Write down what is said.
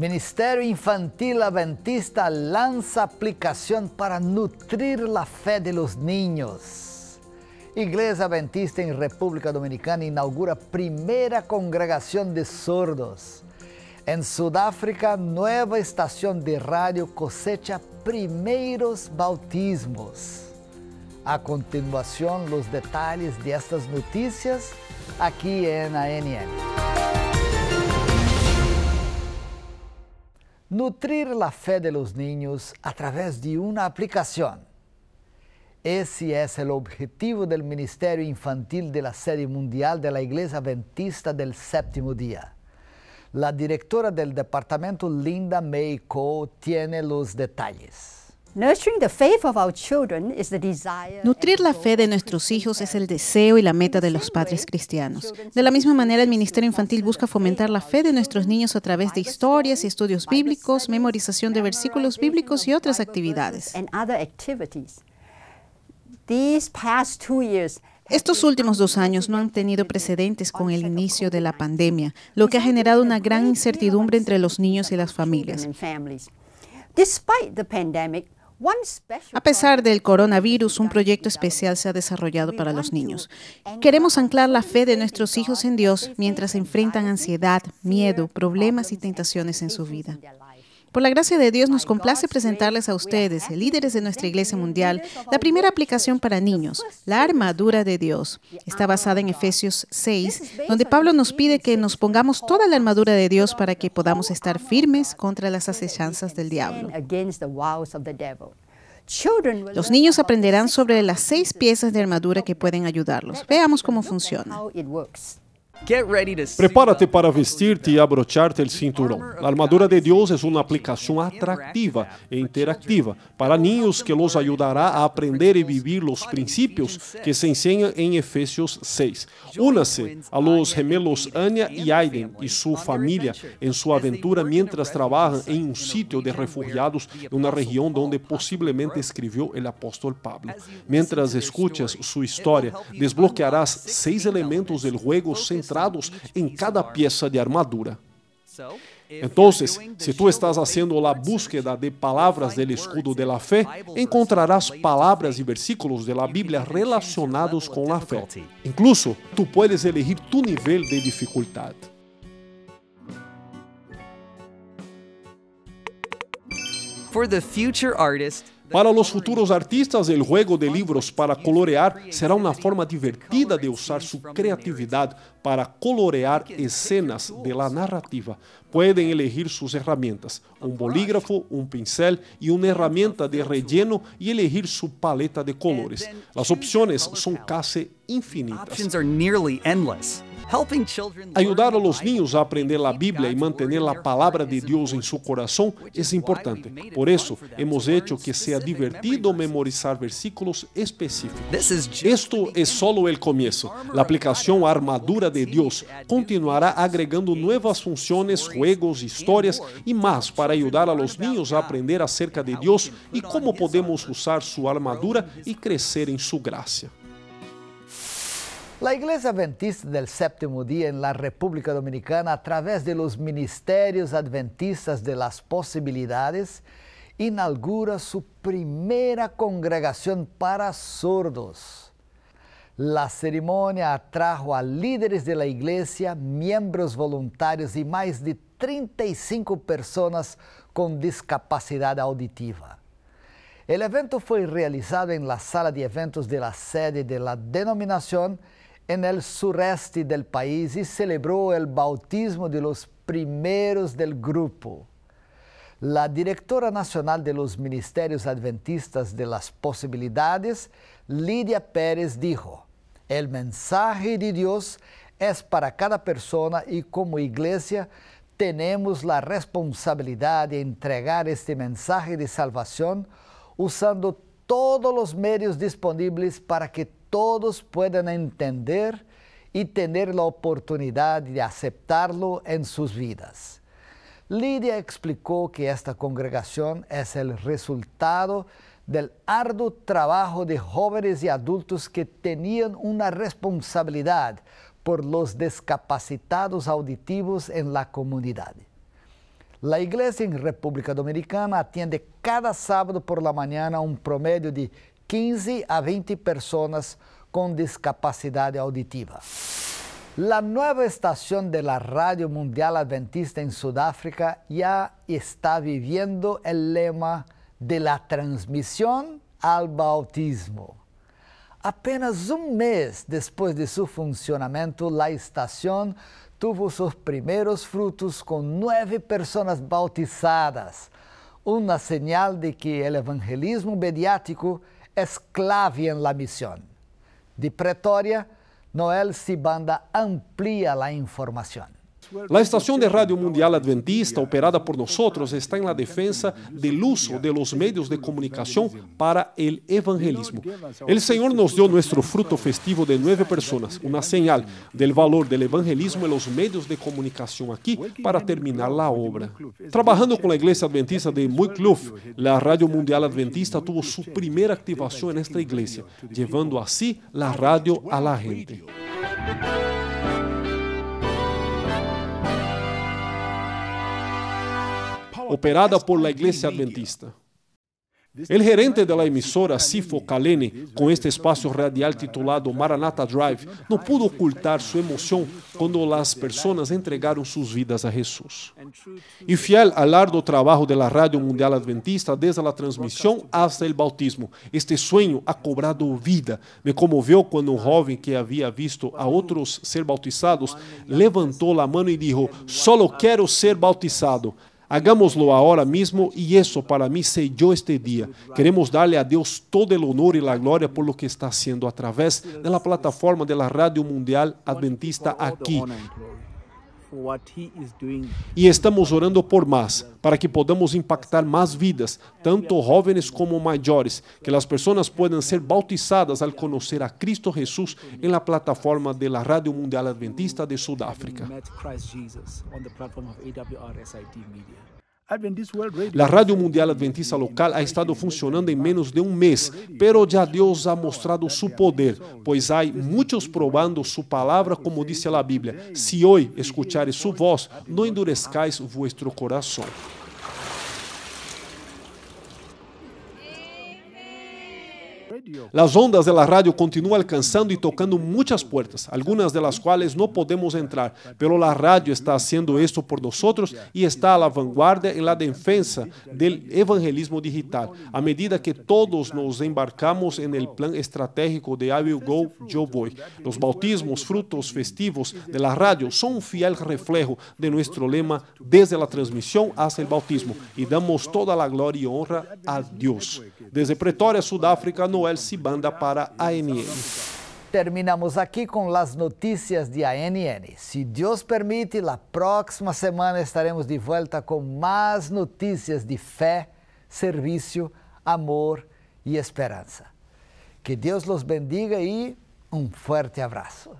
Ministerio Infantil Adventista lanza aplicación para nutrir la fe de los niños. Iglesia Adventista en República Dominicana inaugura primera congregación de sordos. En Sudáfrica, nueva estación de radio cosecha primeros bautismos. A continuación, los detalles de estas noticias aquí en ANN. Nutrir la fe de los niños a través de una aplicación. Ese es el objetivo del Ministerio Infantil de la sede mundial de la Iglesia Adventista del Séptimo Día. La directora del departamento, Linda May tiene los detalles. Nutrir la fe de nuestros hijos es el deseo y la meta de los padres cristianos. De la misma manera, el Ministerio Infantil busca fomentar la fe de nuestros niños a través de historias y estudios bíblicos, memorización de versículos bíblicos y otras actividades. Estos últimos dos años no han tenido precedentes con el inicio de la pandemia, lo que ha generado una gran incertidumbre entre los niños y las familias. Despite a pesar del coronavirus, un proyecto especial se ha desarrollado para los niños. Queremos anclar la fe de nuestros hijos en Dios mientras enfrentan ansiedad, miedo, problemas y tentaciones en su vida. Por la gracia de Dios nos complace presentarles a ustedes, líderes de nuestra Iglesia Mundial, la primera aplicación para niños, la armadura de Dios. Está basada en Efesios 6, donde Pablo nos pide que nos pongamos toda la armadura de Dios para que podamos estar firmes contra las asechanzas del diablo. Los niños aprenderán sobre las seis piezas de armadura que pueden ayudarlos. Veamos cómo funciona. Prepárate para e abrochar-te o cinturão. A armadura de Deus é uma aplicação atractiva e interactiva para niños que los ajudará a aprender e vivir os princípios que se enseñan em Efesios 6. Únase a los gemelos Anya e Aiden e sua família em sua aventura mientras trabajan en un sitio de refugiados em una región donde posiblemente escribió el apóstol Pablo. Mientras escuchas su historia, desbloquearás seis elementos do juego central registrados em cada de armadura. Então, se tu estás haciendo a búsqueda de palavras del escudo de la fe, encontrarás palavras e versículos de la Biblia relacionados com a fe. Incluso, tu puedes elegir tu nível de dificuldade. For the future artist, Para los futuros artistas, el juego de libros para colorear será una forma divertida de usar su creatividad para colorear escenas de la narrativa. Pueden elegir sus herramientas, un bolígrafo, un pincel y una herramienta de relleno y elegir su paleta de colores. Las opciones son casi infinitas. Ajudar os niños a aprender a Bíblia e manter a Palavra de Deus em seu coração é importante. Por isso, hemos hecho que seja divertido memorizar versículos específicos. Isto é solo o começo. A aplicação Armadura de Deus continuará agregando novas funções, juegos, histórias e mais para ajudar a los niños a aprender acerca de Deus e como podemos usar sua armadura e crescer em sua graça. A Igreja Adventista del Séptimo Dia em la República Dominicana, através de los Ministérios Adventistas de las inaugura sua primeira congregação para sordos. La cerimônia atrajo a líderes de la iglesia, voluntários e mais de 35 pessoas com discapacidade auditiva. El evento foi realizado em la sala de eventos de la sede de la denominação en el sureste del país y celebró el bautismo de los primeros del grupo. La directora nacional de los Ministerios Adventistas de las Posibilidades, Lidia Pérez, dijo, el mensaje de Dios es para cada persona y como iglesia tenemos la responsabilidad de entregar este mensaje de salvación usando todos los medios disponibles para que todos puedan entender y tener la oportunidad de aceptarlo en sus vidas. Lidia explicó que esta congregación es el resultado del arduo trabajo de jóvenes y adultos que tenían una responsabilidad por los discapacitados auditivos en la comunidad. La iglesia en República Dominicana atiende cada sábado por la mañana un promedio de 15 a 20 personas con discapacidad auditiva. La nueva estación de la Radio Mundial Adventista en Sudáfrica ya está viviendo el lema de la transmisión al bautismo. Apenas un mes después de su funcionamiento, la estación tuvo sus primeros frutos con nueve personas bautizadas, una señal de que el evangelismo mediático esclavian la misión. De Pretoria, Noel Sibanda amplía la información. La estación de radio mundial adventista operada por nosotros está en la defensa del uso de los medios de comunicación para el evangelismo. El Señor nos dio nuestro fruto festivo de nueve personas, una señal del valor del evangelismo en los medios de comunicación aquí para terminar la obra. Trabajando con la iglesia adventista de Muykluf, la radio mundial adventista tuvo su primera activación en esta iglesia, llevando así la radio a la gente. operada por la Iglesia Adventista. El gerente de la emisora, Sifo Kalene, com este espaço radial titulado Maranatha Drive, não pudo ocultar sua emoção quando as pessoas entregaram suas vidas a Jesus. E fiel ao largo trabalho da Rádio Mundial Adventista, desde a transmissão até o bautismo, este sonho ha cobrado vida. Me comoveu quando um jovem que havia visto a outros ser bautizados levantou a mão e disse: Solo quero ser bautizado. Hagámoslo ahora mismo y eso para mí selló este día. Queremos darle a Dios todo el honor y la gloria por lo que está haciendo a través de la plataforma de la Radio Mundial Adventista aquí. E estamos orando por mais, para que podamos impactar mais vidas, tanto jovens como maiores, que as pessoas possam ser bautizadas ao conhecer a Cristo Jesus em la plataforma de la Rádio Mundial Adventista de Sudáfrica. La Radio Mundial Adventista local ha estado funcionando em menos de um mês, pero já Deus ha mostrado su poder, pois há muitos probando su palavra, como a la Bíblia: Si hoy escuchares su voz, não endurezcáis vuestro coração." Las ondas de la radio continúan alcanzando y tocando muchas puertas, algunas de las cuales no podemos entrar, pero la radio está haciendo esto por nosotros y está a la vanguardia en la defensa del evangelismo digital. A medida que todos nos embarcamos en el plan estratégico de I Will Go, Yo Voy, los bautismos, frutos festivos de la radio son un fiel reflejo de nuestro lema desde la transmisión hasta el bautismo y damos toda la gloria y honra a Dios. Desde Pretoria, Sudáfrica, Noel se para a ANN. Terminamos aqui com as notícias de ANN. Se Deus permite, na próxima semana estaremos de volta com mais notícias de fé, serviço, amor e esperança. Que Deus los bendiga e um forte abraço.